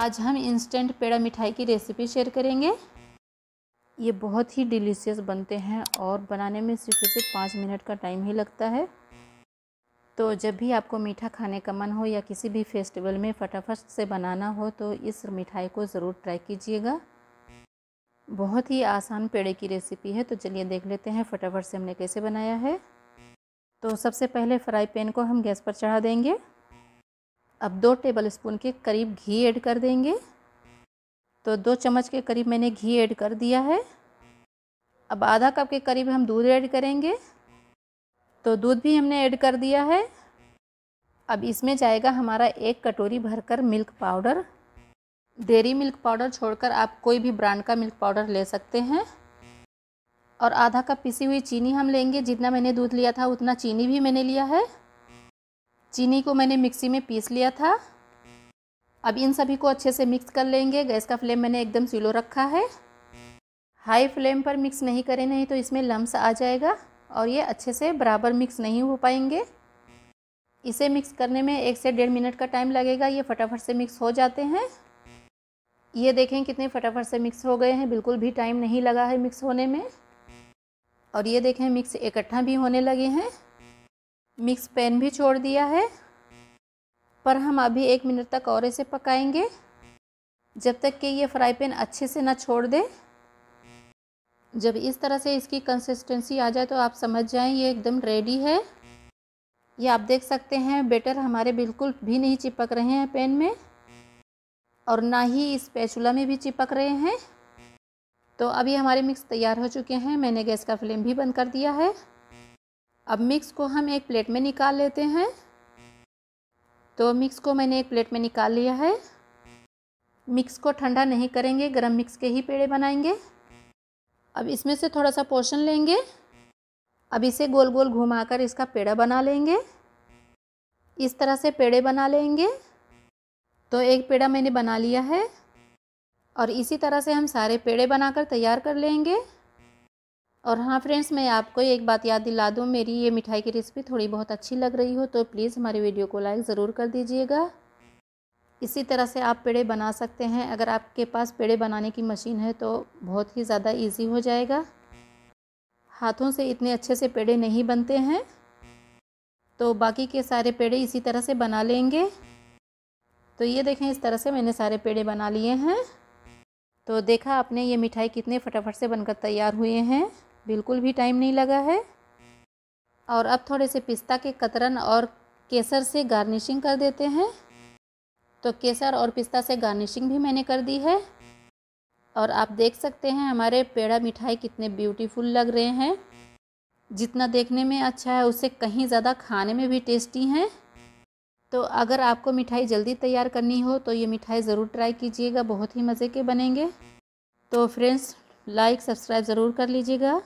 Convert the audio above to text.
आज हम इंस्टेंट पेड़ा मिठाई की रेसिपी शेयर करेंगे ये बहुत ही डिलीशियस बनते हैं और बनाने में सिर्फ से पाँच मिनट का टाइम ही लगता है तो जब भी आपको मीठा खाने का मन हो या किसी भी फेस्टिवल में फटाफट से बनाना हो तो इस मिठाई को ज़रूर ट्राई कीजिएगा बहुत ही आसान पेड़े की रेसिपी है तो चलिए देख लेते हैं फटाफट से हमने कैसे बनाया है तो सबसे पहले फ्राई पैन को हम गैस पर चढ़ा देंगे अब दो टेबल स्पून के करीब घी ऐड कर देंगे तो दो चम्मच के करीब मैंने घी ऐड कर दिया है अब आधा कप के करीब हम दूध ऐड करेंगे तो दूध भी हमने ऐड कर दिया है अब इसमें जाएगा हमारा एक कटोरी भरकर milk powder dairy milk powder छोड़कर आप कोई भी ब्रांड का मिल्क पाउडर ले सकते हैं और आधा कप पिसी हुई चीनी हम लेंगे जितना मैंने दूध लिया था उतना चीनी भी मैंने लिया है चीनी को मैंने मिक्सी में पीस लिया था अब इन सभी को अच्छे से मिक्स कर लेंगे गैस का फ्लेम मैंने एकदम स्लो रखा है हाई फ्लेम पर मिक्स नहीं करें नहीं तो इसमें लम्स आ जाएगा और ये अच्छे से बराबर मिक्स नहीं हो पाएंगे इसे मिक्स करने में एक से डेढ़ मिनट का टाइम लगेगा ये फटाफट से मिक्स हो जाते हैं ये देखें कितने फटाफट से मिक्स हो गए हैं बिल्कुल भी टाइम नहीं लगा है मिक्स होने में और ये देखें मिक्स इकट्ठा भी होने लगे हैं मिक्स पैन भी छोड़ दिया है पर हम अभी एक मिनट तक और इसे पकाएंगे जब तक कि ये फ्राई पैन अच्छे से ना छोड़ दे जब इस तरह से इसकी कंसिस्टेंसी आ जाए तो आप समझ जाएं ये एकदम रेडी है ये आप देख सकते हैं बेटर हमारे बिल्कुल भी नहीं चिपक रहे हैं पेन में और ना ही इस पैचुला में भी चिपक रहे हैं तो अभी हमारे मिक्स तैयार हो चुके हैं मैंने गैस का फ्लेम भी बंद कर दिया है अब मिक्स को हम एक प्लेट में निकाल लेते हैं तो मिक्स को मैंने एक प्लेट में निकाल लिया है मिक्स को ठंडा नहीं करेंगे गरम मिक्स के ही पेड़े बनाएंगे अब इसमें से थोड़ा सा पोषण लेंगे अब इसे गोल गोल घुमाकर इसका पेड़ा बना लेंगे इस तरह से पेड़े बना लेंगे तो एक पेड़ा मैंने बना लिया है और इसी तरह से हम सारे पेड़े बनाकर तैयार कर लेंगे और हाँ फ्रेंड्स मैं आपको एक बात याद दिला दूँ मेरी ये मिठाई की रेसिपी थोड़ी बहुत अच्छी लग रही हो तो प्लीज़ हमारे वीडियो को लाइक ज़रूर कर दीजिएगा इसी तरह से आप पेड़े बना सकते हैं अगर आपके पास पेड़े बनाने की मशीन है तो बहुत ही ज़्यादा इजी हो जाएगा हाथों से इतने अच्छे से पेड़े नहीं बनते हैं तो बाकी के सारे पेड़े इसी तरह से बना लेंगे तो ये देखें इस तरह से मैंने सारे पेड़े बना लिए हैं तो देखा आपने ये मिठाई कितने फटाफट से बनकर तैयार हुए हैं बिल्कुल भी टाइम नहीं लगा है और अब थोड़े से पिस्ता के कतरन और केसर से गार्निशिंग कर देते हैं तो केसर और पिस्ता से गार्निशिंग भी मैंने कर दी है और आप देख सकते हैं हमारे पेड़ा मिठाई कितने ब्यूटीफुल लग रहे हैं जितना देखने में अच्छा है उससे कहीं ज़्यादा खाने में भी टेस्टी हैं तो अगर आपको मिठाई जल्दी तैयार करनी हो तो ये मिठाई ज़रूर ट्राई कीजिएगा बहुत ही मज़े के बनेंगे तो फ्रेंड्स लाइक सब्सक्राइब ज़रूर कर लीजिएगा